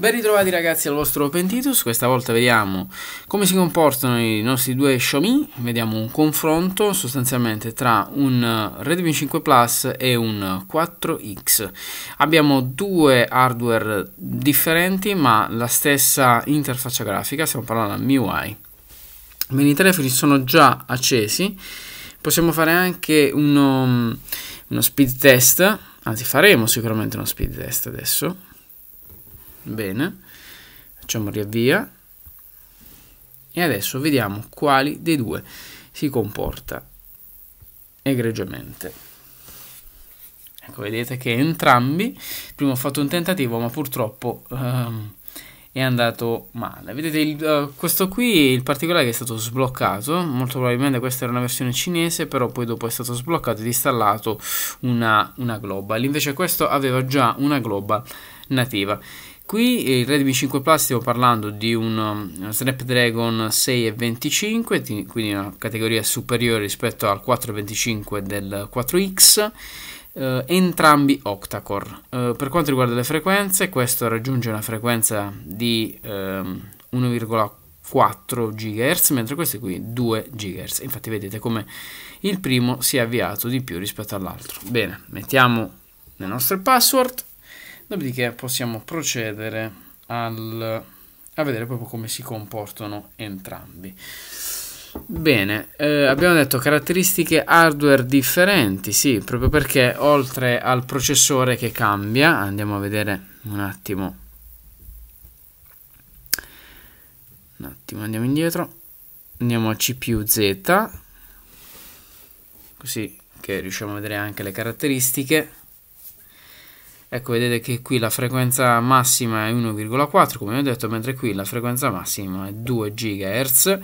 Ben ritrovati ragazzi al vostro Pentitus, questa volta vediamo come si comportano i nostri due Xiaomi, vediamo un confronto sostanzialmente tra un Redmi 5 Plus e un 4X. Abbiamo due hardware differenti ma la stessa interfaccia grafica, stiamo parlando di MIUI. Bene, i telefoni sono già accesi, possiamo fare anche uno, uno speed test, anzi faremo sicuramente uno speed test adesso bene facciamo riavvia e adesso vediamo quali dei due si comporta egregiamente ecco vedete che entrambi prima ho fatto un tentativo ma purtroppo um, è andato male. Vedete, il, uh, questo qui il particolare che è stato sbloccato, molto probabilmente questa era una versione cinese, però poi dopo è stato sbloccato ed installato una, una global. Invece questo aveva già una global nativa. Qui eh, il Redmi 5 Plus stiamo parlando di un um, Snapdragon 6 e 25, quindi una categoria superiore rispetto al 4 e 25 del 4X, eh, entrambi octa-core. Eh, per quanto riguarda le frequenze, questo raggiunge una frequenza di eh, 1,4 GHz, mentre questo qui 2 GHz. Infatti vedete come il primo si è avviato di più rispetto all'altro. Bene, mettiamo le nostre password Dopodiché possiamo procedere al, a vedere proprio come si comportano entrambi. Bene, eh, abbiamo detto caratteristiche hardware differenti, sì, proprio perché oltre al processore che cambia, andiamo a vedere un attimo, un attimo andiamo indietro, andiamo a CPU Z, così che riusciamo a vedere anche le caratteristiche Ecco, vedete che qui la frequenza massima è 1,4, come ho detto, mentre qui la frequenza massima è 2 GHz,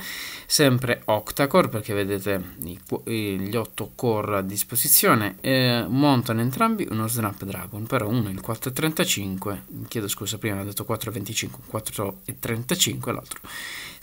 sempre octa-core, perché vedete gli 8 core a disposizione, eh, montano entrambi uno Snapdragon, però uno è il 435, chiedo scusa, prima ho detto 425, 435, l'altro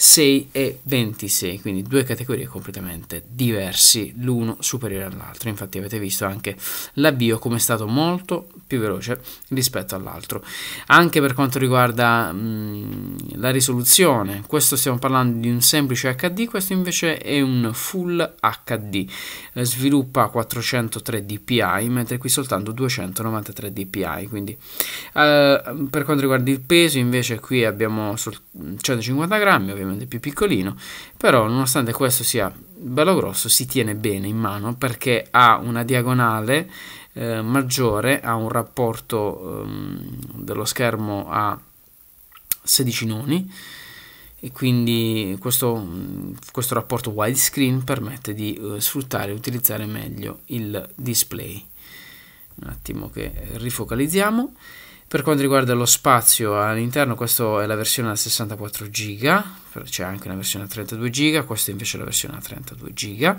6 e 26, quindi due categorie completamente diversi, l'uno superiore all'altro. Infatti avete visto anche l'avvio come è stato molto più veloce rispetto all'altro. Anche per quanto riguarda mh, mm, la risoluzione, questo stiamo parlando di un semplice HD, questo invece è un full HD, eh, sviluppa 403 dpi, mentre qui soltanto 293 dpi, quindi eh, per quanto riguarda il peso invece qui abbiamo 150 mm, grammi, ovviamente è più piccolino, però nonostante questo sia bello grosso si tiene bene in mano perché ha una diagonale eh, maggiore, ha un rapporto ehm, dello schermo a 16 noni e quindi questo, questo rapporto widescreen permette di eh, sfruttare e utilizzare meglio il display. Un attimo che rifocalizziamo. Per quanto riguarda lo spazio all'interno, questa è la versione a 64 GB, c'è anche una versione a 32 GB, questa invece è la versione a 32 GB,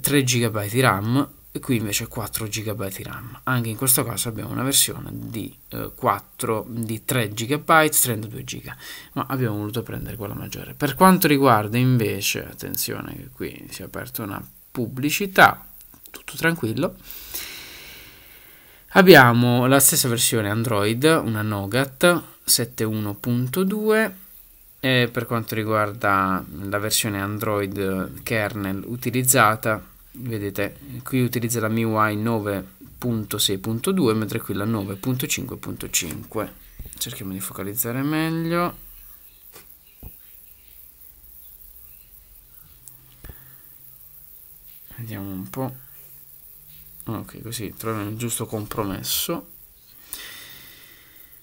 3 GB di RAM e qui invece 4 GB di RAM. Anche in questo caso abbiamo una versione di, 4, eh, di 3 GB, 32 GB, ma abbiamo voluto prendere quella maggiore. Per quanto riguarda invece, attenzione che qui si è aperta una pubblicità, tutto tranquillo, Abbiamo la stessa versione Android, una Nougat 7.1.2 e per quanto riguarda la versione Android kernel utilizzata, vedete qui utilizza la MIUI 9.6.2 mentre qui la 9.5.5. Cerchiamo di focalizzare meglio. Vediamo un po' ok così troviamo il giusto compromesso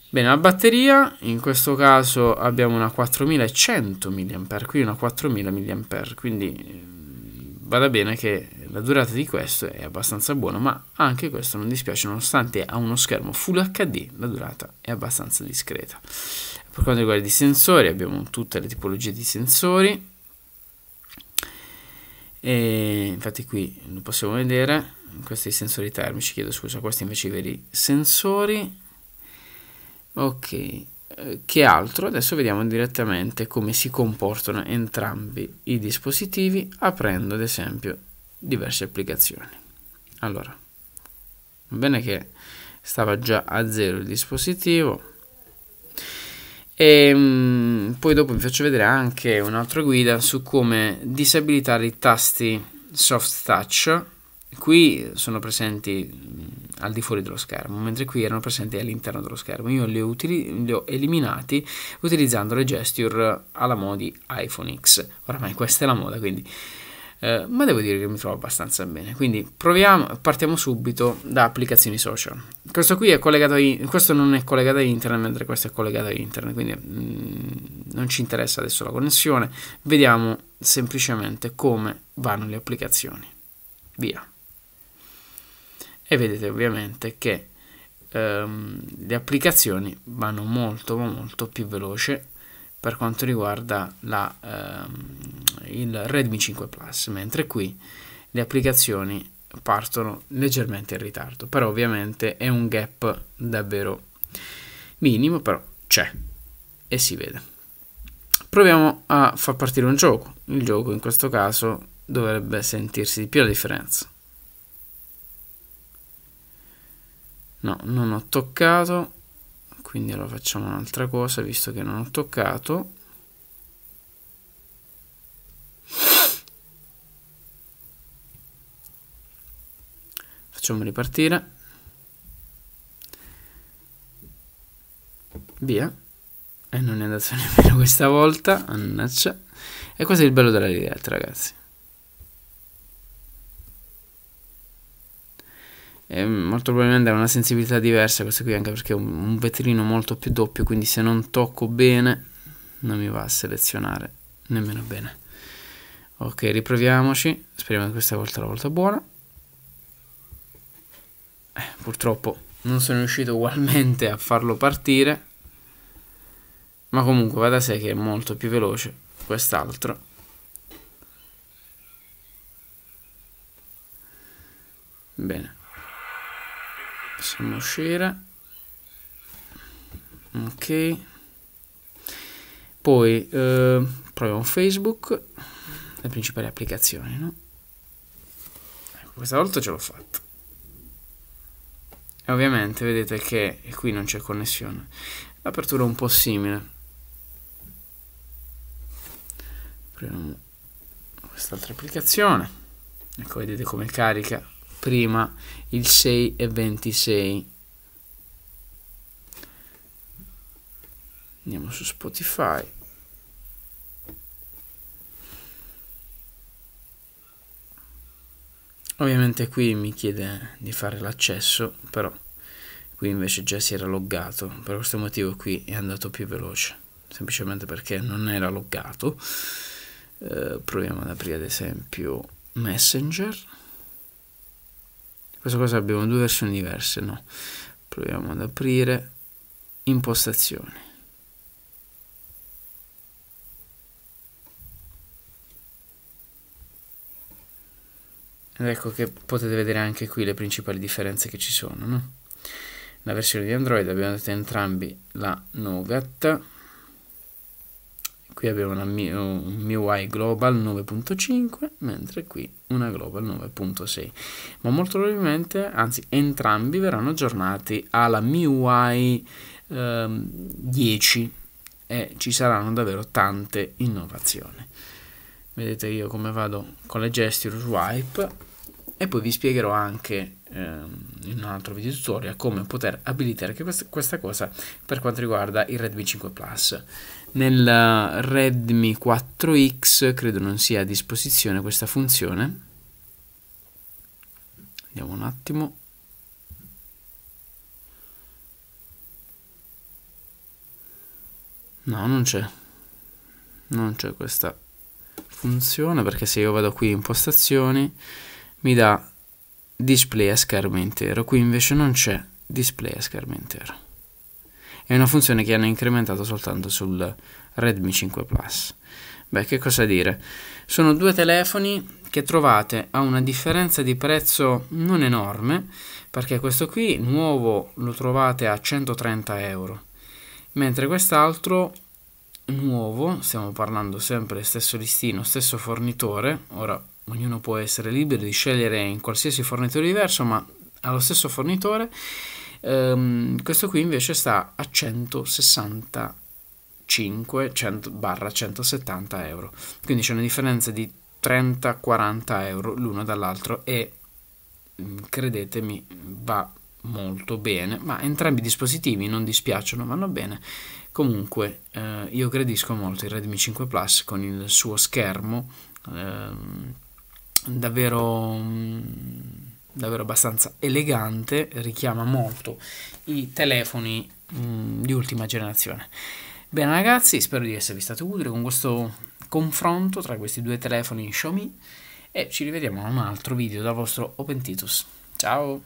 bene la batteria in questo caso abbiamo una 4100 mAh qui una 4000 mAh quindi eh, vada bene che la durata di questo è abbastanza buona, ma anche questo non dispiace, nonostante ha uno schermo Full HD, la durata è abbastanza discreta. Per quanto riguarda i sensori, abbiamo tutte le tipologie di sensori, e infatti qui lo possiamo vedere questi sensori termici chiedo scusa questi invece i veri sensori ok eh, che altro adesso vediamo direttamente come si comportano entrambi i dispositivi aprendo ad esempio diverse applicazioni allora va bene che stava già a zero il dispositivo e ehm, poi dopo vi faccio vedere anche un'altra guida su come disabilitare i tasti soft touch qui sono presenti mm, al di fuori dello schermo, mentre qui erano presenti all'interno dello schermo. Io li ho, li, ho eliminati utilizzando le gesture alla modi iPhone X. Oramai questa è la moda, quindi eh, ma devo dire che mi trovo abbastanza bene. Quindi proviamo, partiamo subito da applicazioni social. Questo qui è collegato a in- questo non è collegato a internet, mentre questo è collegato a internet, quindi mh, mm, non ci interessa adesso la connessione. Vediamo semplicemente come vanno le applicazioni. Via. E vedete ovviamente che ehm, le applicazioni vanno molto molto più veloce per quanto riguarda la, ehm, il Redmi 5 Plus, mentre qui le applicazioni partono leggermente in ritardo, però ovviamente è un gap davvero minimo, però c'è e si vede. Proviamo a far partire un gioco, il gioco in questo caso dovrebbe sentirsi di più la differenza. No, non ho toccato quindi allora facciamo un'altra cosa visto che non ho toccato facciamo ripartire via e non è andato nemmeno questa volta annaccia e questo è il bello della diretta ragazzi E molto probabilmente ha una sensibilità diversa questa qui anche perché è un vetrino molto più doppio quindi se non tocco bene non mi va a selezionare nemmeno bene ok riproviamoci speriamo che questa volta la volta buona eh, purtroppo non sono riuscito ugualmente a farlo partire ma comunque va da sé che è molto più veloce quest'altro bene Possiamo uscire. Ok. Poi eh, proviamo Facebook, le principali applicazioni, no? Ecco, questa volta ce l'ho fatta. E ovviamente vedete che qui non c'è connessione. L'apertura è un po' simile. Proviamo quest'altra applicazione. Ecco, vedete come carica prima il 6 e 26 andiamo su Spotify ovviamente qui mi chiede di fare l'accesso però qui invece già si era loggato per questo motivo qui è andato più veloce semplicemente perché non era loggato eh, proviamo ad aprire ad esempio Messenger questa cosa abbiamo due versioni diverse, no? Proviamo ad aprire impostazioni. Ed ecco che potete vedere anche qui le principali differenze che ci sono, no? La versione di Android abbiamo dato entrambi la Nougat, qui avevo una, un MIUI Global 9.5, mentre qui una Global 9.6. Ma molto probabilmente, anzi entrambi, verranno aggiornati alla MIUI eh, 10 e ci saranno davvero tante innovazioni. Vedete io come vado con le gesture swipe e poi vi spiegherò anche ehm, in un altro video tutorial come poter abilitare questa cosa per quanto riguarda il Redmi 5 Plus nel eh, Redmi 4X credo non sia a disposizione questa funzione andiamo un attimo no non c'è non c'è questa funzione perché se io vado qui in impostazioni mi dà display a schermo intero, qui invece non c'è display a schermo intero. È una funzione che hanno incrementato soltanto sul Redmi 5 Plus. Beh, che cosa dire? Sono due telefoni che trovate a una differenza di prezzo non enorme, perché questo qui nuovo lo trovate a 130 euro, mentre quest'altro nuovo, stiamo parlando sempre stesso listino, stesso fornitore, ora ognuno può essere libero di scegliere in qualsiasi fornitore diverso, ma allo stesso fornitore. Um, questo qui invece sta a 165 100, barra 170 euro. Quindi c'è una differenza di 30-40 euro l'uno dall'altro e mm, credetemi va molto bene, ma entrambi i dispositivi non dispiacciono, vanno bene. Comunque eh, io gradisco molto il Redmi 5 Plus con il suo schermo. Ehm, davvero, mm, davvero abbastanza elegante, richiama molto i telefoni mh, mm, di ultima generazione. Bene ragazzi, spero di esservi stato utile con questo confronto tra questi due telefoni Xiaomi e ci rivediamo in un altro video dal vostro Open Titus. Ciao!